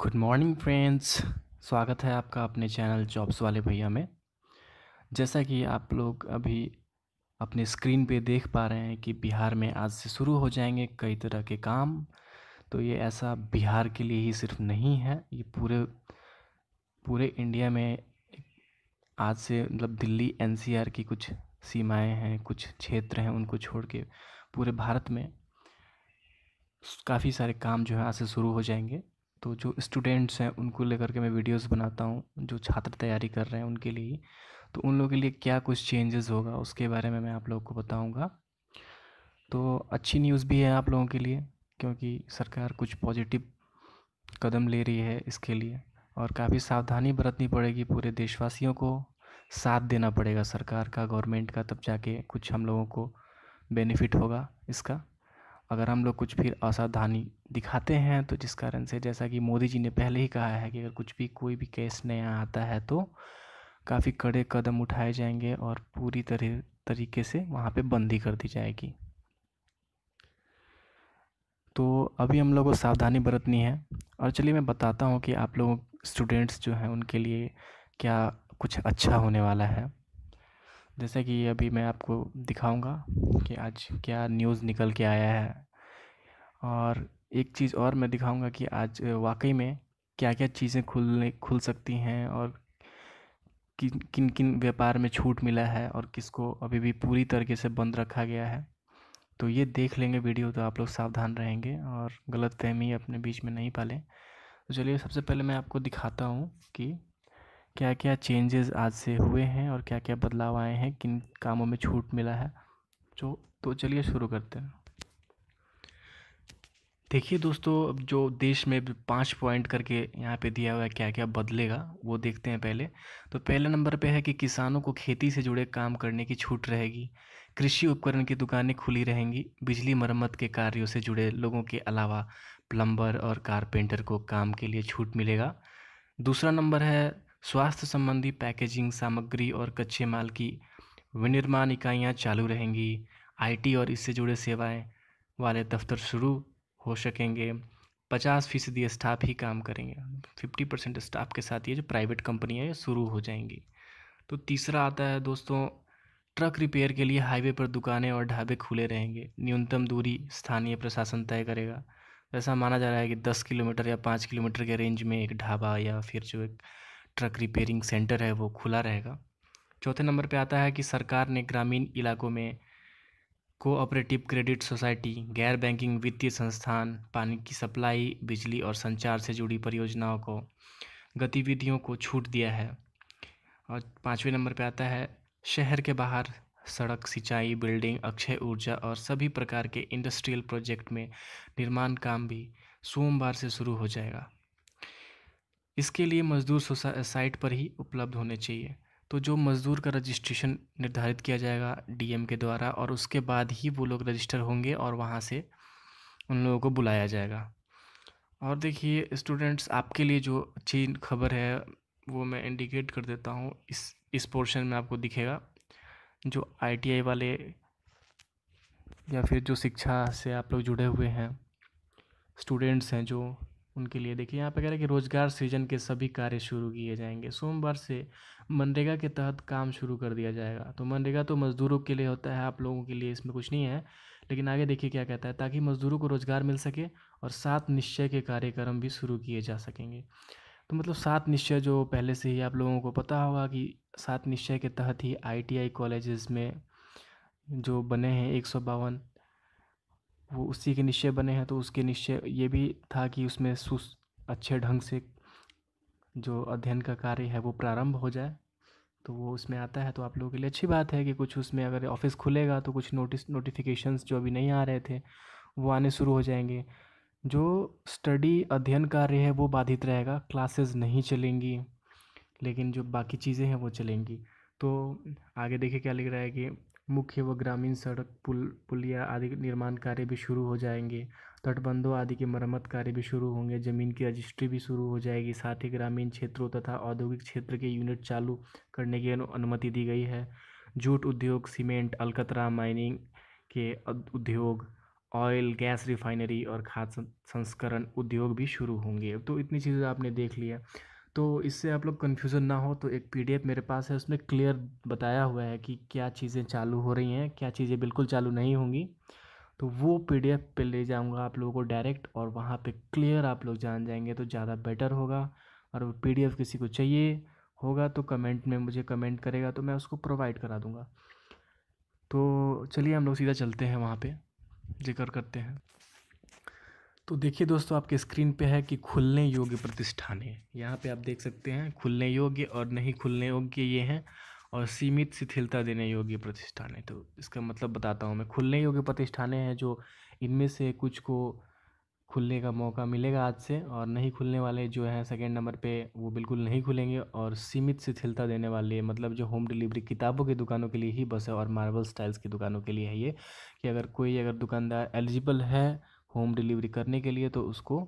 good morning friends स्वागत है आपका अपने चैनल जॉब्स वाले भैया में जैसा कि आप लोग अभी अपने स्क्रीन पे देख पा रहे हैं कि बिहार में आज से शुरू हो जाएंगे कई तरह के काम तो ये ऐसा बिहार के लिए ही सिर्फ नहीं है ये पूरे पूरे इंडिया में आज से मतलब दिल्ली एनसीआर की कुछ सीमाएं हैं कुछ क्षेत्र हैं उनको छोड़ के पूरे भारत में काफ़ी सारे काम जो है आज से शुरू हो जाएंगे तो जो स्टूडेंट्स हैं उनको लेकर के मैं वीडियोस बनाता हूँ जो छात्र तैयारी कर रहे हैं उनके लिए तो उन लोगों के लिए क्या कुछ चेंजेस होगा उसके बारे में मैं आप लोगों को बताऊँगा तो अच्छी न्यूज़ भी है आप लोगों के लिए क्योंकि सरकार कुछ पॉजिटिव कदम ले रही है इसके लिए और काफ़ी सावधानी बरतनी पड़ेगी पूरे देशवासियों को साथ देना पड़ेगा सरकार का गवर्नमेंट का तब जाके कुछ हम लोगों को बेनिफिट होगा इसका अगर हम लोग कुछ फिर असावधानी दिखाते हैं तो जिस कारण से जैसा कि मोदी जी ने पहले ही कहा है कि अगर कुछ भी कोई भी केस नया आता है तो काफ़ी कड़े कदम उठाए जाएंगे और पूरी तरह तरीके से वहाँ पे बंदी कर दी जाएगी तो अभी हम लोगों को सावधानी बरतनी है और चलिए मैं बताता हूँ कि आप लोग स्टूडेंट्स जो हैं उनके लिए क्या कुछ अच्छा होने वाला है जैसा कि अभी मैं आपको दिखाऊंगा कि आज क्या न्यूज़ निकल के आया है और एक चीज़ और मैं दिखाऊंगा कि आज वाकई में क्या क्या चीज़ें खुलने खुल सकती हैं और किन किन किन व्यापार में छूट मिला है और किसको अभी भी पूरी तरीके से बंद रखा गया है तो ये देख लेंगे वीडियो तो आप लोग सावधान रहेंगे और गलत फहमी अपने बीच में नहीं पालें तो चलिए सबसे पहले मैं आपको दिखाता हूँ कि क्या क्या चेंजेस आज से हुए हैं और क्या क्या बदलाव आए हैं किन कामों में छूट मिला है जो तो चलिए शुरू करते हैं देखिए दोस्तों अब जो देश में पाँच पॉइंट करके यहाँ पे दिया हुआ है क्या क्या बदलेगा वो देखते हैं पहले तो पहले नंबर पे है कि किसानों को खेती से जुड़े काम करने की छूट रहेगी कृषि उपकरण की दुकानें खुली रहेंगी बिजली मरम्मत के कार्यों से जुड़े लोगों के अलावा प्लम्बर और कारपेंटर को काम के लिए छूट मिलेगा दूसरा नंबर है स्वास्थ्य संबंधी पैकेजिंग सामग्री और कच्चे माल की विनिर्माण इकाइयाँ चालू रहेंगी आईटी और इससे जुड़े सेवाएं वाले दफ्तर शुरू हो सकेंगे पचास फीसदी स्टाफ ही काम करेंगे फिफ्टी परसेंट स्टाफ के साथ ये जो प्राइवेट कंपनियाँ ये शुरू हो जाएंगी तो तीसरा आता है दोस्तों ट्रक रिपेयर के लिए हाईवे पर दुकानें और ढाबे खुले रहेंगे न्यूनतम दूरी स्थानीय प्रशासन तय करेगा ऐसा माना जा रहा है कि दस किलोमीटर या पाँच किलोमीटर के रेंज में एक ढाबा या फिर जो एक ट्रक रिपेयरिंग सेंटर है वो खुला रहेगा चौथे नंबर पे आता है कि सरकार ने ग्रामीण इलाकों में कोऑपरेटिव क्रेडिट सोसाइटी गैर बैंकिंग वित्तीय संस्थान पानी की सप्लाई बिजली और संचार से जुड़ी परियोजनाओं को गतिविधियों को छूट दिया है और पाँचवें नंबर पे आता है शहर के बाहर सड़क सिंचाई बिल्डिंग अक्षय ऊर्जा और सभी प्रकार के इंडस्ट्रियल प्रोजेक्ट में निर्माण काम भी सोमवार से शुरू हो जाएगा इसके लिए मज़दूर साइट पर ही उपलब्ध होने चाहिए तो जो मज़दूर का रजिस्ट्रेशन निर्धारित किया जाएगा डीएम के द्वारा और उसके बाद ही वो लोग रजिस्टर होंगे और वहाँ से उन लोगों को बुलाया जाएगा और देखिए स्टूडेंट्स आपके लिए जो अच्छी खबर है वो मैं इंडिकेट कर देता हूँ इस इस पोर्शन में आपको दिखेगा जो आईटीआई वाले या फिर जो शिक्षा से आप लोग जुड़े हुए हैं स्टूडेंट्स हैं जो उनके लिए देखिए यहाँ पे कह रहे हैं कि रोजगार सृजन के सभी कार्य शुरू किए जाएंगे सोमवार से मनरेगा के तहत काम शुरू कर दिया जाएगा तो मनरेगा तो मज़दूरों के लिए होता है आप लोगों के लिए इसमें कुछ नहीं है लेकिन आगे देखिए क्या कहता है ताकि मज़दूरों को रोज़गार मिल सके और सात निश्चय के कार्यक्रम भी शुरू किए जा सकेंगे तो मतलब सात निश्चय जो पहले से ही आप लोगों को पता होगा कि सात निश्चय के तहत ही आई कॉलेजेस में जो बने हैं एक सौ बावन वो उसी के निश्चय बने हैं तो उसके निश्चय ये भी था कि उसमें सुस अच्छे ढंग से जो अध्ययन का कार्य है वो प्रारंभ हो जाए तो वो उसमें आता है तो आप लोगों के लिए अच्छी बात है कि कुछ उसमें अगर ऑफिस खुलेगा तो कुछ नोटिस नोटिफिकेशंस जो अभी नहीं आ रहे थे वो आने शुरू हो जाएंगे जो स्टडी अध्ययन कार्य है वो बाधित रहेगा क्लासेस नहीं चलेंगी लेकिन जो बाकी चीज़ें हैं वो चलेंगी तो आगे देखिए क्या लिख रहा है कि मुख्य व ग्रामीण सड़क पुल पुलिया आदि निर्माण कार्य भी शुरू हो जाएंगे तटबंधों आदि के मरम्मत कार्य भी शुरू होंगे ज़मीन की रजिस्ट्री भी शुरू हो जाएगी साथ ही ग्रामीण क्षेत्रों तथा औद्योगिक क्षेत्र के यूनिट चालू करने की अनुमति दी गई है जूट उद्योग सीमेंट अलकतरा माइनिंग के उद्योग ऑयल गैस रिफाइनरी और खाद संस्करण उद्योग भी शुरू होंगे तो इतनी चीज़ें आपने देख लिया तो इससे आप लोग कन्फ्यूज़न ना हो तो एक पी मेरे पास है उसमें क्लियर बताया हुआ है कि क्या चीज़ें चालू हो रही हैं क्या चीज़ें बिल्कुल चालू नहीं होंगी तो वो पी डी एफ ले जाऊंगा आप लोगों को डायरेक्ट और वहाँ पे क्लियर आप लोग जान जाएंगे तो ज़्यादा बेटर होगा और वो एफ किसी को चाहिए होगा तो कमेंट में मुझे कमेंट करेगा तो मैं उसको प्रोवाइड करा दूँगा तो चलिए हम लोग सीधा चलते हैं वहाँ पर जिक्र करते हैं तो देखिए दोस्तों आपके स्क्रीन पे है कि खुलने योग्य प्रतिष्ठानें यहाँ पे आप देख सकते हैं खुलने योग्य और नहीं खुलने योग्य ये हैं और सीमित शिथिलता देने योग्य प्रतिष्ठानें तो इसका मतलब बताता हूँ मैं खुलने योग्य प्रतिष्ठानें हैं जो इनमें से कुछ को खुलने का मौका मिलेगा आज से और नहीं खुलने वाले जो हैं सेकेंड नंबर पर वो बिल्कुल नहीं खुलेंगे और सीमित शिथिलता देने वाले मतलब जो होम डिलीवरी किताबों की दुकानों के लिए ही बस है और मार्बल स्टाइल्स की दुकानों के लिए है ये कि अगर कोई अगर दुकानदार एलिजिबल है होम डिलीवरी करने के लिए तो उसको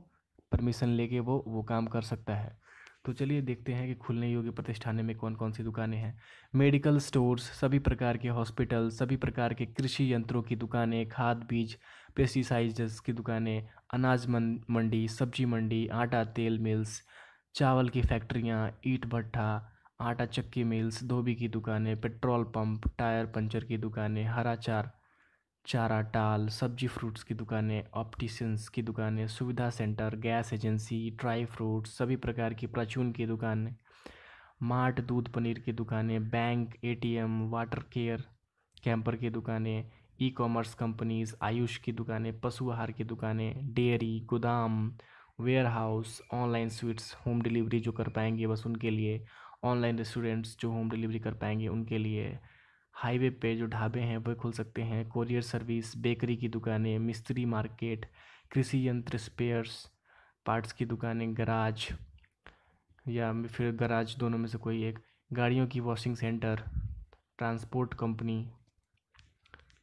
परमिशन लेके वो वो काम कर सकता है तो चलिए देखते हैं कि खुलने योग्य प्रतिष्ठान में कौन कौन सी दुकानें हैं मेडिकल स्टोर्स सभी प्रकार के हॉस्पिटल सभी प्रकार के कृषि यंत्रों की दुकानें खाद बीज पेस्टिसाइड्स की दुकानें अनाज मंडी सब्जी मंडी आटा तेल मिल्स चावल की फैक्ट्रियाँ ईट भट्ठा आटा चक्की मिल्स धोबी की दुकानें पेट्रोल पंप टायर पंचर की दुकानें हरा चार चारा टाल सब्जी फ्रूट्स की दुकानें ऑप्टिशंस की दुकानें सुविधा centre gas agency dry fruits सभी प्रकार की प्राचून की दुकानें मार्ट दूध पनीर की दुकानें bank ATM water care camper की दुकानें ई कॉमर्स कंपनीज आयुष की दुकानें पशु आहार की दुकानें डेयरी गोदाम warehouse online sweets home delivery जो कर पाएंगे बस उनके लिए ऑनलाइन रेस्टोरेंट्स जो होम डिलीवरी कर पाएंगे उनके लिए हाईवे पे जो ढाबे हैं वो खुल सकते हैं कोरियर सर्विस बेकरी की दुकानें मिस्त्री मार्केट कृषि यंत्र स्पेयर्स पार्ट्स की दुकानें गराज या फिर गराज दोनों में से कोई एक गाड़ियों की वॉशिंग सेंटर ट्रांसपोर्ट कंपनी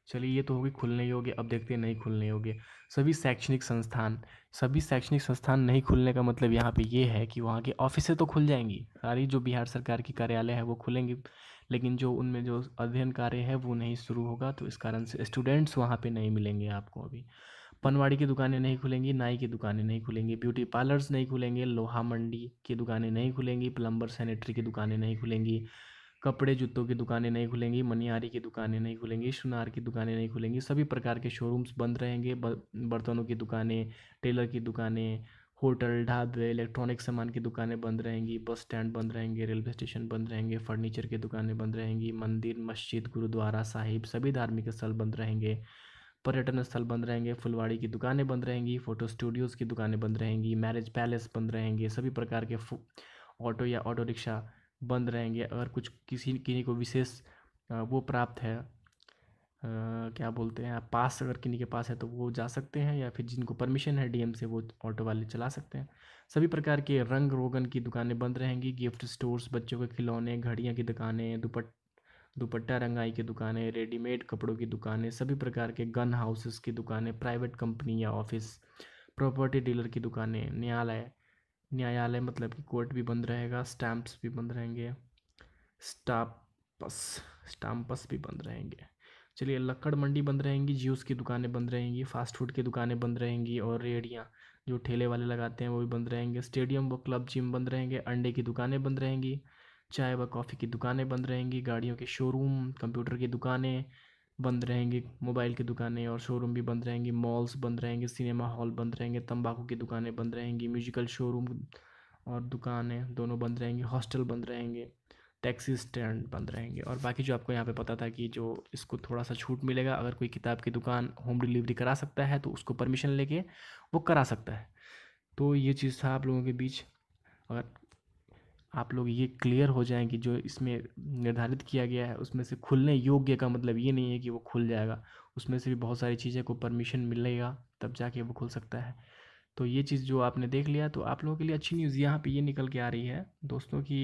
चलिए ये तो होगी खुलने योग्य अब देखते हैं नहीं खुलने योग्य सभी शैक्षणिक संस्थान सभी शैक्षणिक संस्थान नहीं खुलने का मतलब यहाँ पे ये है कि वहाँ के ऑफिसें तो खुल जाएंगी सारी जो बिहार सरकार की कार्यालय है वो खुलेंगी लेकिन जो उनमें जो अध्ययन कार्य है वो नहीं शुरू होगा तो इस कारण से स्टूडेंट्स वहाँ पर नहीं मिलेंगे आपको अभी पनवाड़ी की दुकानें नहीं खुलेंगी नाई की दुकानें नहीं खुलेंगी ब्यूटी पार्लर्स नहीं खुलेंगे लोहा मंडी की दुकानें नहीं खुलेंगी प्लम्बर सैनिटरी की दुकानें नहीं खुलेंगी कपड़े जूतों की दुकानें नहीं खुलेंगी मनिहारी की दुकानें नहीं खुलेंगी सुनार की दुकानें नहीं खुलेंगी सभी प्रकार के शोरूम्स बंद रहेंगे बर्तनों की दुकानें टेलर की दुकानें होटल ढाबे इलेक्ट्रॉनिक सामान की दुकानें बंद रहेंगी बस स्टैंड बंद रहेंगे रेलवे स्टेशन बंद रहेंगे फर्नीचर की दुकानें बंद रहेंगी मंदिर मस्जिद गुरुद्वारा साहिब सभी धार्मिक स्थल बंद रहेंगे पर्यटन स्थल बंद रहेंगे फुलवाड़ी की दुकानें बंद रहेंगी फ़ोटो स्टूडियोज़ की दुकानें बंद रहेंगी मैरिज पैलेस बंद रहेंगे सभी प्रकार के ऑटो या ऑटो रिक्शा बंद रहेंगे अगर कुछ किसी किन्हीं को विशेष वो प्राप्त है क्या बोलते हैं पास अगर किन्हीं के पास है तो वो जा सकते हैं या फिर जिनको परमिशन है डीएम से वो ऑटो वाले चला सकते हैं सभी प्रकार के रंग रोगन की दुकानें बंद रहेंगी गिफ्ट स्टोर्स बच्चों के खिलौने घड़ियाँ की दुकानें दुपट दुपट्टा रंगाई की दुकानें रेडीमेड कपड़ों की दुकानें सभी प्रकार के गन हाउसेस की दुकानें प्राइवेट कंपनी या ऑफिस प्रॉपर्टी डीलर की दुकानें न्यायालय न्यायालय मतलब कि कोर्ट भी बंद रहेगा स्टैम्प्स भी बंद रहेंगे स्टापस स्टाम्पस भी बंद रहेंगे चलिए लक्कड़ मंडी बंद रहेंगी जूस की दुकानें बंद रहेंगी फास्ट फूड की दुकानें बंद रहेंगी और रेहड़ियाँ जो ठेले वाले लगाते हैं वो भी बंद रहेंगे स्टेडियम व क्लब जिम बंद रहेंगे अंडे की दुकानें बंद रहेंगी चाय व कॉफ़ी की दुकानें बंद रहेंगी गाड़ियों के शोरूम कंप्यूटर की दुकानें बंद रहेंगे मोबाइल की दुकानें और शोरूम भी बंद रहेंगे मॉल्स बंद रहेंगे सिनेमा हॉल बंद रहेंगे तंबाकू की दुकानें बंद रहेंगी म्यूजिकल शोरूम और दुकानें दोनों बंद रहेंगी हॉस्टल बंद रहेंगे टैक्सी स्टैंड बंद रहेंगे और बाकी जो आपको यहाँ पे पता था कि जो इसको थोड़ा सा छूट मिलेगा अगर कोई किताब की दुकान होम डिलीवरी करा सकता है तो उसको परमिशन लेके वो करा सकता है तो ये चीज़ था आप लोगों के बीच अगर आप लोग ये क्लियर हो जाएं कि जो इसमें निर्धारित किया गया है उसमें से खुलने योग्य का मतलब ये नहीं है कि वो खुल जाएगा उसमें से भी बहुत सारी चीज़ें को परमिशन मिलेगा तब जाके वो खुल सकता है तो ये चीज़ जो आपने देख लिया तो आप लोगों के लिए अच्छी न्यूज़ यहाँ पे ये निकल के आ रही है दोस्तों कि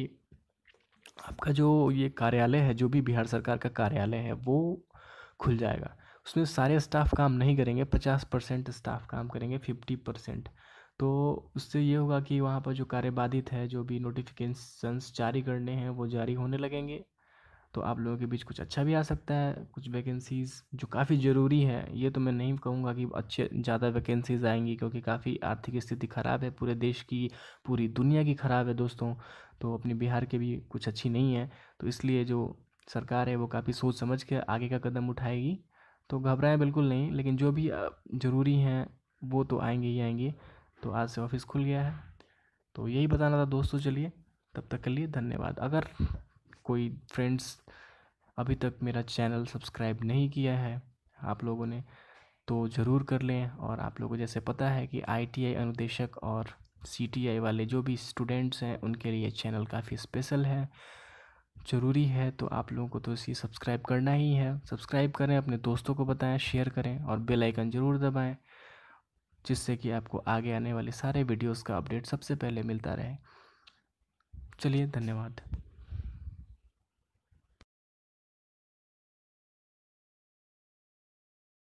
आपका जो ये कार्यालय है जो भी बिहार सरकार का कार्यालय है वो खुल जाएगा उसमें सारे स्टाफ काम नहीं करेंगे पचास परसेंट स्टाफ काम करेंगे फिफ्टी परसेंट तो उससे ये होगा कि वहाँ पर जो कार्यबाधित है जो भी नोटिफिकेशंस जारी करने हैं वो जारी होने लगेंगे तो आप लोगों के बीच कुछ अच्छा भी आ सकता है कुछ वैकेंसीज़ जो काफ़ी ज़रूरी है ये तो मैं नहीं कहूँगा कि अच्छे ज़्यादा वैकेंसीज़ आएंगी क्योंकि काफ़ी आर्थिक स्थिति ख़राब है पूरे देश की पूरी दुनिया की ख़राब है दोस्तों तो अपने बिहार के भी कुछ अच्छी नहीं है तो इसलिए जो सरकार है वो काफ़ी सोच समझ के आगे का कदम उठाएगी तो घबराएं बिल्कुल नहीं लेकिन जो भी ज़रूरी हैं वो तो आएंगे ही आएंगे तो आज से ऑफिस खुल गया है तो यही बताना था दोस्तों चलिए तब तक के लिए धन्यवाद अगर कोई फ्रेंड्स अभी तक मेरा चैनल सब्सक्राइब नहीं किया है आप लोगों ने तो ज़रूर कर लें और आप लोगों को जैसे पता है कि आईटीआई अनुदेशक और सीटीआई वाले जो भी स्टूडेंट्स हैं उनके लिए चैनल काफ़ी स्पेशल है ज़रूरी है तो आप लोगों को तो इसी सब्सक्राइब करना ही है सब्सक्राइब करें अपने दोस्तों को बताएं शेयर करें और बेल आइकन ज़रूर दबाएं जिससे कि आपको आगे आने वाले सारे वीडियोस का अपडेट सबसे पहले मिलता रहे चलिए धन्यवाद